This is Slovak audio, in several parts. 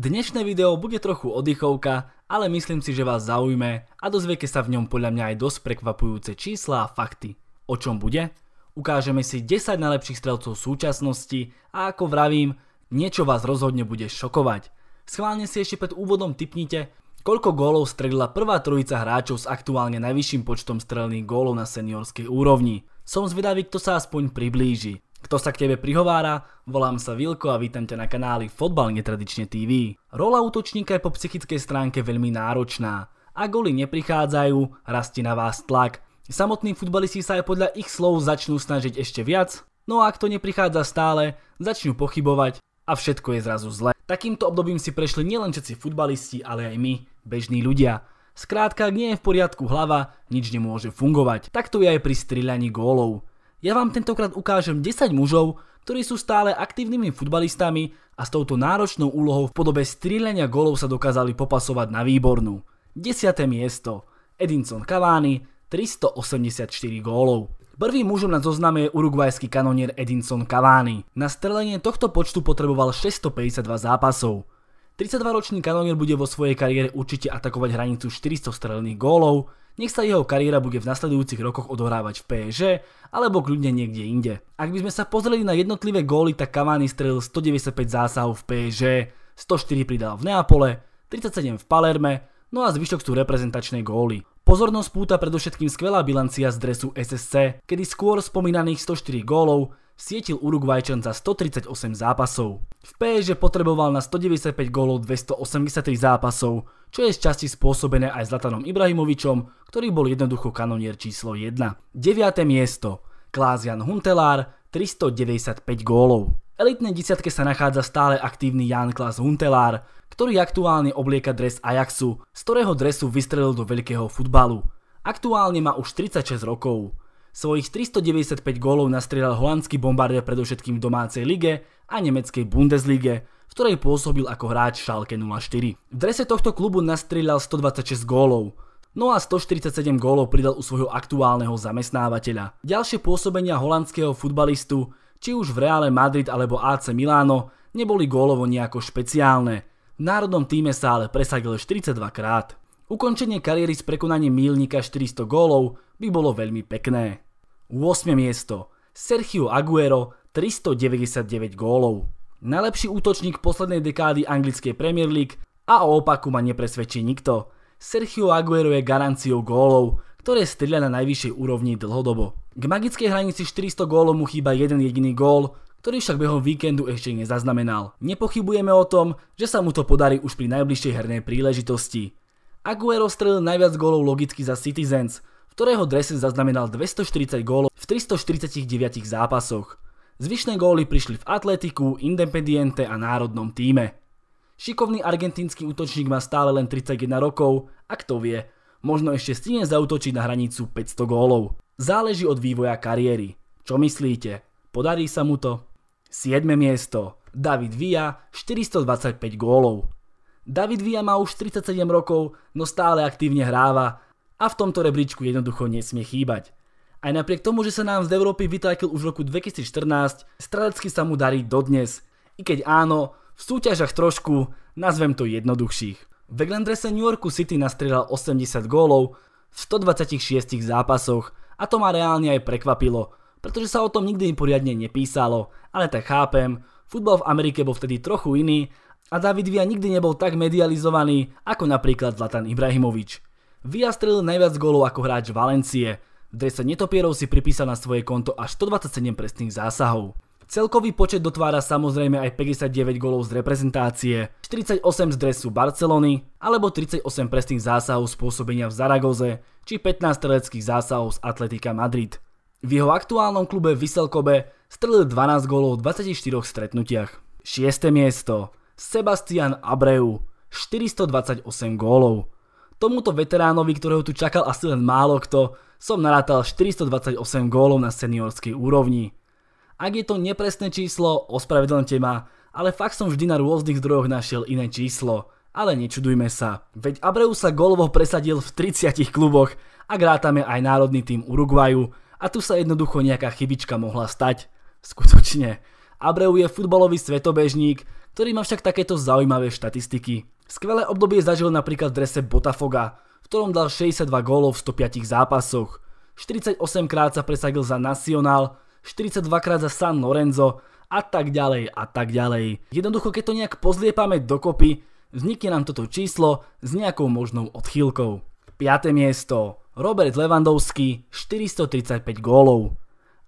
Dnešné video bude trochu oddychovka, ale myslím si, že vás zaujme a dozviete sa v ňom podľa mňa aj dosť prekvapujúce čísla a fakty. O čom bude? Ukážeme si 10 najlepších strelcov súčasnosti a ako vravím, niečo vás rozhodne bude šokovať. Schválne si ešte pred úvodom typnite, koľko gólov strelila prvá trojica hráčov s aktuálne najvyšším počtom strelných gólov na seniorskej úrovni. Som zvedavý, kto sa aspoň priblíži. Kto sa k tebe prihovára? Volám sa Vilko a vítam ťa na kanáli Fotbal netradične TV. Rola útočníka je po psychickej stránke veľmi náročná. A goly neprichádzajú, rastie na vás tlak. Samotní futbalisti sa aj podľa ich slov začnú snažiť ešte viac, no a ak to neprichádza stále, začnú pochybovať a všetko je zrazu zle. Takýmto obdobím si prešli nielen všetci futbalisti, ale aj my, bežní ľudia. Skrátka, ak nie je v poriadku hlava, nič nemôže fungovať. Takto je aj pri strieľaní gólov. Ja vám tentokrát ukážem 10 mužov, ktorí sú stále aktívnymi futbalistami a s touto náročnou úlohou v podobe strieľania golov sa dokázali popasovať na výbornú. 10. miesto Edinson Cavani 384 gólov. Prvým mužom na zozname je urugvajský kanonier Edinson Cavani. Na strelenie tohto počtu potreboval 652 zápasov. 32-ročný kanonier bude vo svojej kariére určite atakovať hranicu 400 strelených gólov, nech sa jeho kariéra bude v nasledujúcich rokoch odohrávať v PSG alebo kľudne niekde inde. Ak by sme sa pozreli na jednotlivé góly, tak Cavani strelil 195 zásahov v PSG, 104 pridal v Neapole, 37 v Palerme, no a zvyšok sú reprezentačné góly. Pozornosť púta predovšetkým skvelá bilancia z dresu SSC, kedy skôr spomínaných 104 gólov sietil Uruguajčan za 138 zápasov. V PSG potreboval na 195 gólov 283 zápasov, čo je z časti spôsobené aj Zlatanom Ibrahimovičom, ktorý bol jednoducho kanonier číslo 1. 9. miesto. Klázian Huntelár 395 gólov elitnej desiatke sa nachádza stále aktívny Jan Klas Huntelár, ktorý aktuálne oblieka dres Ajaxu, z ktorého dresu vystrelil do veľkého futbalu. Aktuálne má už 36 rokov. Svojich 395 gólov nastrieľal holandský bombardér predovšetkým v domácej lige a nemeckej Bundeslige, v ktorej pôsobil ako hráč Schalke 04. V drese tohto klubu nastrieľal 126 gólov, no a 147 gólov pridal u svojho aktuálneho zamestnávateľa. Ďalšie pôsobenia holandského futbalistu či už v Reále Madrid alebo AC Milano, neboli gólovo nejako špeciálne. V národnom týme sa ale presadil 42 krát. Ukončenie kariéry s prekonaním milníka 400 gólov by bolo veľmi pekné. 8. miesto Sergio Aguero 399 gólov. Najlepší útočník poslednej dekády anglickej Premier League a o opaku ma nepresvedčí nikto. Sergio Aguero je garanciou gólov, ktoré strieľa na najvyššej úrovni dlhodobo. K magickej hranici 400 gólov mu chýba jeden jediný gól, ktorý však behom víkendu ešte nezaznamenal. Nepochybujeme o tom, že sa mu to podarí už pri najbližšej hernej príležitosti. Aguero strelil najviac gólov logicky za Citizens, v ktorého drese zaznamenal 240 gólov v 349 zápasoch. Zvyšné góly prišli v Atletiku, Independiente a národnom týme. Šikovný argentínsky útočník má stále len 31 rokov a kto vie, možno ešte stíne zautočiť na hranicu 500 gólov. Záleží od vývoja kariéry. Čo myslíte? Podarí sa mu to? 7. miesto. David Villa 425 gólov. David Villa má už 37 rokov, no stále aktívne hráva a v tomto rebríčku jednoducho nesmie chýbať. Aj napriek tomu, že sa nám z Európy vytákil už v roku 2014, stradecky sa mu darí dodnes, i keď áno, v súťažach trošku, nazvem to jednoduchších. V Glendrese New Yorku City nastrelal 80 gólov v 126 zápasoch a to ma reálne aj prekvapilo, pretože sa o tom nikdy poriadne nepísalo, ale tak chápem, futbal v Amerike bol vtedy trochu iný a David Villa nikdy nebol tak medializovaný ako napríklad Zlatan Ibrahimovič. Villa strelil najviac gólov ako hráč Valencie, v drese netopierov si pripísal na svoje konto až 127 presných zásahov. Celkový počet dotvára samozrejme aj 59 golov z reprezentácie, 48 z dresu Barcelony, alebo 38 presných zásahov spôsobenia v Zaragoze, či 15 streleckých zásahov z Atletika Madrid. V jeho aktuálnom klube Vyselkobe strelil 12 golov v 24 stretnutiach. 6. miesto Sebastian Abreu 428 gólov. Tomuto veteránovi, ktorého tu čakal asi len málo kto, som narátal 428 gólov na seniorskej úrovni. Ak je to nepresné číslo, ospravedlňte ma, ale fakt som vždy na rôznych zdrojoch našiel iné číslo. Ale nečudujme sa, veď Abreu sa golovo presadil v 30 kluboch a grátame aj národný tým Uruguaju a tu sa jednoducho nejaká chybička mohla stať. Skutočne. Abreu je futbalový svetobežník, ktorý má však takéto zaujímavé štatistiky. Skvelé obdobie zažil napríklad v drese Botafoga, v ktorom dal 62 gólov v 105 zápasoch. 48 krát sa presadil za Nacional, 42 krát za San Lorenzo a tak ďalej a tak ďalej. Jednoducho, keď to nejak pozliepame dokopy, vznikne nám toto číslo s nejakou možnou odchýlkou. 5. miesto. Robert Lewandowski 435 gólov.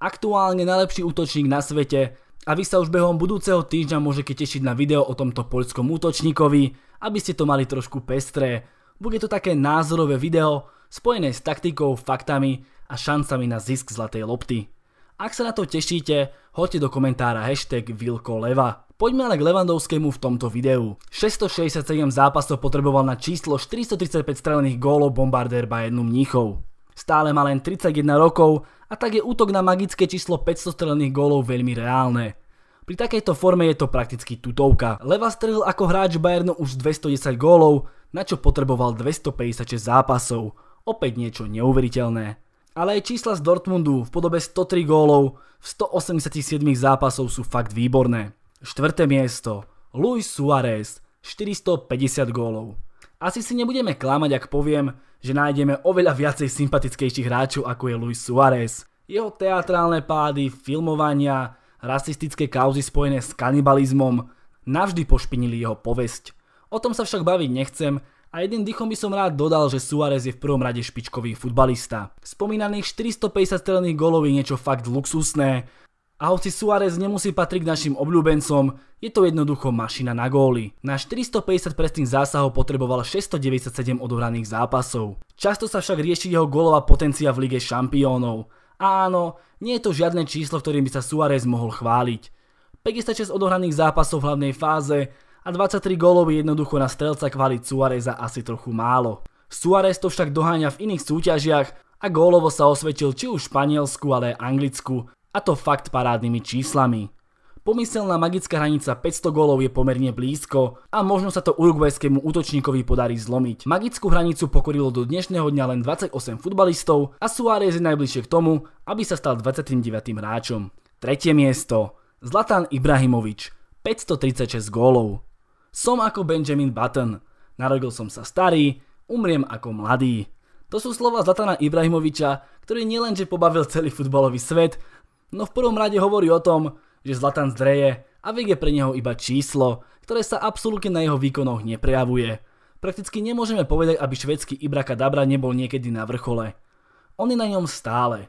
Aktuálne najlepší útočník na svete a vy sa už behom budúceho týždňa môžete tešiť na video o tomto poľskom útočníkovi, aby ste to mali trošku pestré. Bude to také názorové video spojené s taktikou, faktami a šancami na zisk zlatej lopty. Ak sa na to tešíte, hoďte do komentára hashtag Vilko Leva. Poďme ale k Levandovskému v tomto videu. 667 zápasov potreboval na číslo 435 strelených gólov bombardér Bayernu Mníchov. Stále má len 31 rokov a tak je útok na magické číslo 500 strelených gólov veľmi reálne. Pri takejto forme je to prakticky tutovka. Leva strelil ako hráč Bayernu už 210 gólov, na čo potreboval 256 zápasov. Opäť niečo neuveriteľné ale aj čísla z Dortmundu v podobe 103 gólov v 187 zápasov sú fakt výborné. Štvrté miesto, Luis Suárez, 450 gólov. Asi si nebudeme klamať, ak poviem, že nájdeme oveľa viacej sympatickejších hráčov ako je Luis Suárez. Jeho teatrálne pády, filmovania, rasistické kauzy spojené s kanibalizmom navždy pošpinili jeho povesť. O tom sa však baviť nechcem a jedným dýchom by som rád dodal, že Suárez je v prvom rade špičkový futbalista. Spomínaných 450 strelných gólov je niečo fakt luxusné. A hoci Suárez nemusí patriť k našim obľúbencom, je to jednoducho mašina na góly. Na 450 presných zásahov potreboval 697 odohraných zápasov. Často sa však rieši jeho gólová potencia v Lige šampiónov. A áno, nie je to žiadne číslo, ktorým by sa Suárez mohol chváliť. 56 odohraných zápasov v hlavnej fáze a 23 gólov je jednoducho na strelca kvali Suareza asi trochu málo. Suarez to však doháňa v iných súťažiach a gólovo sa osvetil či už Španielsku, ale aj Anglicku a to fakt parádnymi číslami. Pomyselná magická hranica 500 gólov je pomerne blízko a možno sa to urugvajskému útočníkovi podarí zlomiť. Magickú hranicu pokorilo do dnešného dňa len 28 futbalistov a Suárez je najbližšie k tomu, aby sa stal 29. hráčom. Tretie miesto. Zlatan Ibrahimovič. 536 gólov. Som ako Benjamin Button. Narodil som sa starý, umriem ako mladý. To sú slova Zlatana Ibrahimoviča, ktorý nielenže pobavil celý futbalový svet, no v prvom rade hovorí o tom, že Zlatan zdreje a vek je pre neho iba číslo, ktoré sa absolútne na jeho výkonoch neprejavuje. Prakticky nemôžeme povedať, aby švedský Ibraka Dabra nebol niekedy na vrchole. On je na ňom stále.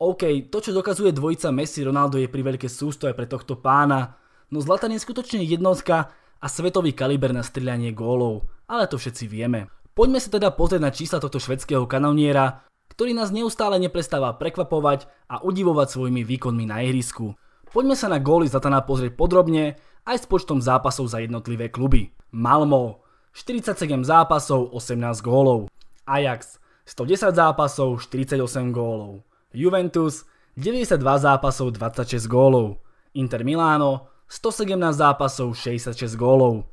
OK, to čo dokazuje dvojica Messi Ronaldo je pri veľké sústo aj pre tohto pána, no Zlatan je skutočne jednotka, a svetový kaliber na strieľanie gólov, ale to všetci vieme. Poďme sa teda pozrieť na čísla tohto švedského kanoniera, ktorý nás neustále neprestáva prekvapovať a udivovať svojimi výkonmi na ihrisku. Poďme sa na góly Zlatana pozrieť podrobne aj s počtom zápasov za jednotlivé kluby. Malmo 47 zápasov, 18 gólov. Ajax 110 zápasov, 48 gólov. Juventus 92 zápasov, 26 gólov. Inter Milano 117 zápasov, 66 gólov.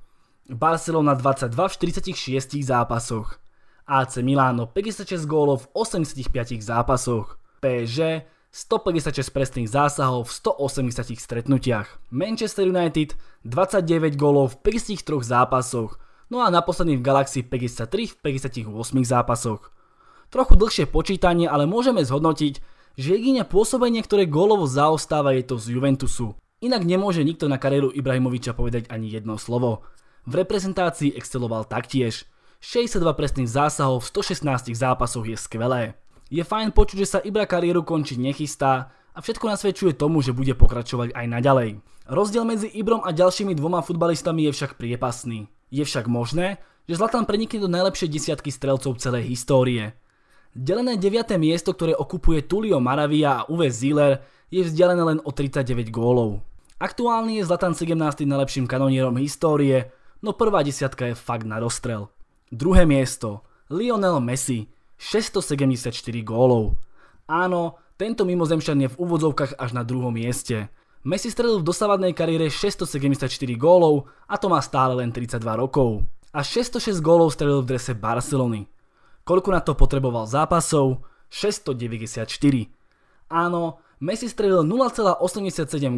Barcelona 22 v 46 zápasoch. AC Milano 56 gólov v 85 zápasoch. PSG 156 presných zásahov v 180 stretnutiach. Manchester United 29 gólov v 53 zápasoch. No a naposledný v Galaxy 53 v 58 zápasoch. Trochu dlhšie počítanie, ale môžeme zhodnotiť, že jedine pôsobenie, ktoré gólovo zaostáva je to z Juventusu. Inak nemôže nikto na kariéru Ibrahimoviča povedať ani jedno slovo. V reprezentácii exceloval taktiež. 62 presných zásahov v 116 zápasoch je skvelé. Je fajn počuť, že sa Ibra kariéru končiť nechystá a všetko nasvedčuje tomu, že bude pokračovať aj naďalej. Rozdiel medzi Ibrom a ďalšími dvoma futbalistami je však priepasný. Je však možné, že Zlatan prenikne do najlepšej desiatky strelcov celej histórie. Delené 9. miesto, ktoré okupuje Tulio Maravia a Uwe Ziller, je vzdialené len o 39 gólov. Aktuálne je Zlatan 17. najlepším kanonierom histórie, no prvá desiatka je fakt na rozstrel. Druhé miesto, Lionel Messi, 674 gólov. Áno, tento mimozemšťan je v úvodzovkách až na druhom mieste. Messi strelil v dosavadnej kariére 674 gólov a to má stále len 32 rokov. A 606 gólov strelil v drese Barcelony. Koľko na to potreboval zápasov? 694. Áno, Messi strelil 0,87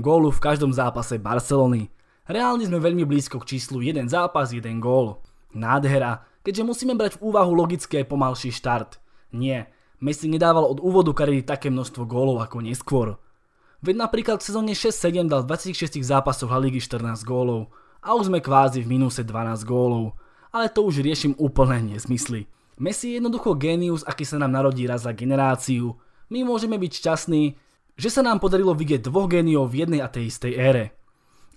gólu v každom zápase Barcelony. Reálne sme veľmi blízko k číslu 1 zápas, 1 gól. Nádhera, keďže musíme brať v úvahu logické pomalší štart. Nie, Messi nedával od úvodu kariéry také množstvo gólov ako neskôr. Veď napríklad v sezóne 6-7 dal v 26 zápasoch La Ligy 14 gólov a už sme kvázi v minuse 12 gólov. Ale to už riešim úplne nezmysly. Messi je jednoducho génius, aký sa nám narodí raz za generáciu. My môžeme byť šťastní, že sa nám podarilo vidieť dvoch géniov v jednej a tej istej ére.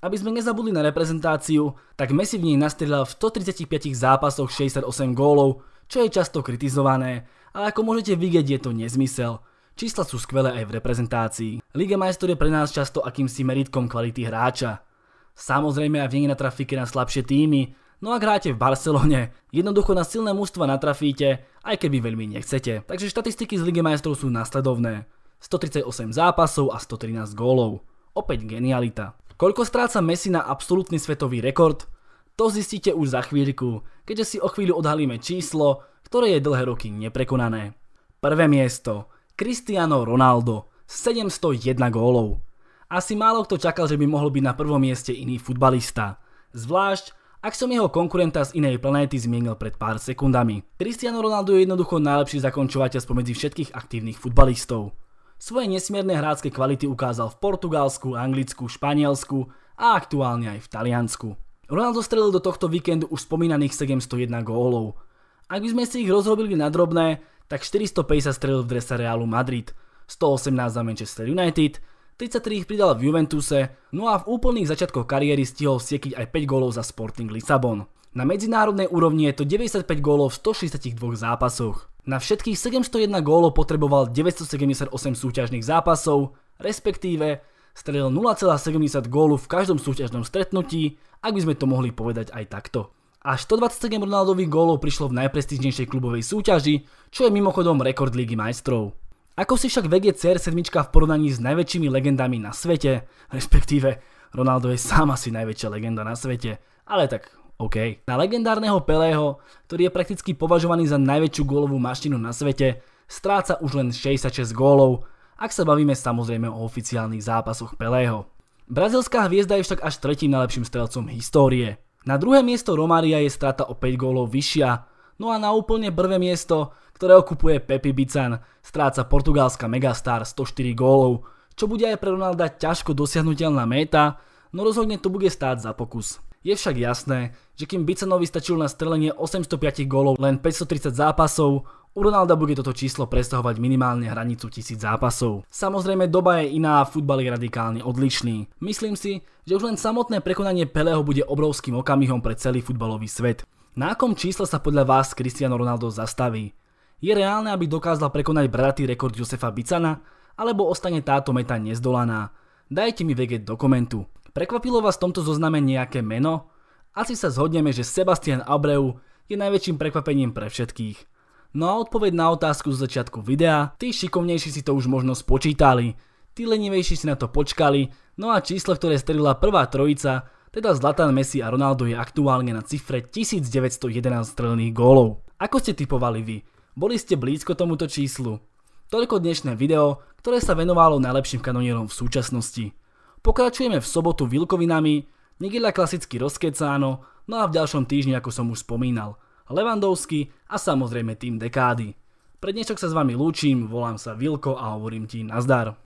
Aby sme nezabudli na reprezentáciu, tak Messi v nej nastrieľal v 135 zápasoch 68 gólov, čo je často kritizované, a ako môžete vidieť je to nezmysel. Čísla sú skvelé aj v reprezentácii. Liga majstrov je pre nás často akýmsi meritkom kvality hráča. Samozrejme aj v nej natrafíte na slabšie týmy, no ak hráte v Barcelone, jednoducho na silné mužstva natrafíte, aj keby veľmi nechcete. Takže štatistiky z Ligy majstrov sú nasledovné. 138 zápasov a 113 gólov. Opäť genialita. Koľko stráca Messi na absolútny svetový rekord? To zistíte už za chvíľku, keďže si o chvíľu odhalíme číslo, ktoré je dlhé roky neprekonané. Prvé miesto. Cristiano Ronaldo. 701 gólov. Asi málo kto čakal, že by mohol byť na prvom mieste iný futbalista. Zvlášť, ak som jeho konkurenta z inej planéty zmienil pred pár sekundami. Cristiano Ronaldo je jednoducho najlepší zakončovateľ spomedzi všetkých aktívnych futbalistov. Svoje nesmierne hrácké kvality ukázal v Portugalsku, Anglicku, Španielsku a aktuálne aj v Taliansku. Ronaldo strelil do tohto víkendu už spomínaných 701 gólov. Ak by sme si ich rozrobili na drobné, tak 450 strelil v drese Realu Madrid, 118 za Manchester United, 33 ich pridal v Juventuse, no a v úplných začiatkoch kariéry stihol siekiť aj 5 gólov za Sporting Lisabon. Na medzinárodnej úrovni je to 95 gólov v 162 zápasoch. Na všetkých 701 gólov potreboval 978 súťažných zápasov, respektíve strelil 0,70 gólu v každom súťažnom stretnutí, ak by sme to mohli povedať aj takto. A 127 Ronaldových gólov prišlo v najprestížnejšej klubovej súťaži, čo je mimochodom rekord Lígy majstrov. Ako si však vedie CR7 v porovnaní s najväčšími legendami na svete, respektíve Ronaldo je sám asi najväčšia legenda na svete, ale tak OK. Na legendárneho Pelého, ktorý je prakticky považovaný za najväčšiu gólovú maštinu na svete, stráca už len 66 gólov, ak sa bavíme samozrejme o oficiálnych zápasoch Pelého. Brazilská hviezda je však až tretím najlepším strelcom histórie. Na druhé miesto Romaria je strata o 5 gólov vyššia, no a na úplne prvé miesto, ktoré okupuje Pepi Bican, stráca portugalská megastar 104 gólov, čo bude aj pre Ronalda ťažko dosiahnutelná méta, no rozhodne to bude stáť za pokus. Je však jasné, že kým Bicenovi stačil na strelenie 805 gólov len 530 zápasov, u Ronalda bude toto číslo presahovať minimálne hranicu 1000 zápasov. Samozrejme doba je iná a futbal je radikálne odlišný. Myslím si, že už len samotné prekonanie Pelého bude obrovským okamihom pre celý futbalový svet. Na akom čísle sa podľa vás Cristiano Ronaldo zastaví? Je reálne, aby dokázal prekonať bratý rekord Josefa Bicana, alebo ostane táto meta nezdolaná? Dajte mi vegeť do komentu. Prekvapilo vás v tomto zozname nejaké meno? Asi sa zhodneme, že Sebastian Abreu je najväčším prekvapením pre všetkých. No a odpoveď na otázku z začiatku videa, tí šikovnejší si to už možno spočítali, tí lenivejší si na to počkali, no a číslo, ktoré strelila prvá trojica, teda Zlatan Messi a Ronaldo je aktuálne na cifre 1911 strelných gólov. Ako ste typovali vy? Boli ste blízko tomuto číslu? Toľko dnešné video, ktoré sa venovalo najlepším kanonierom v súčasnosti. Pokračujeme v sobotu Vilkovinami, nedeľa klasicky rozkecáno, no a v ďalšom týždni, ako som už spomínal, Levandovský a samozrejme tým dekády. Pre dnešok sa s vami lúčim, volám sa Vilko a hovorím ti nazdar.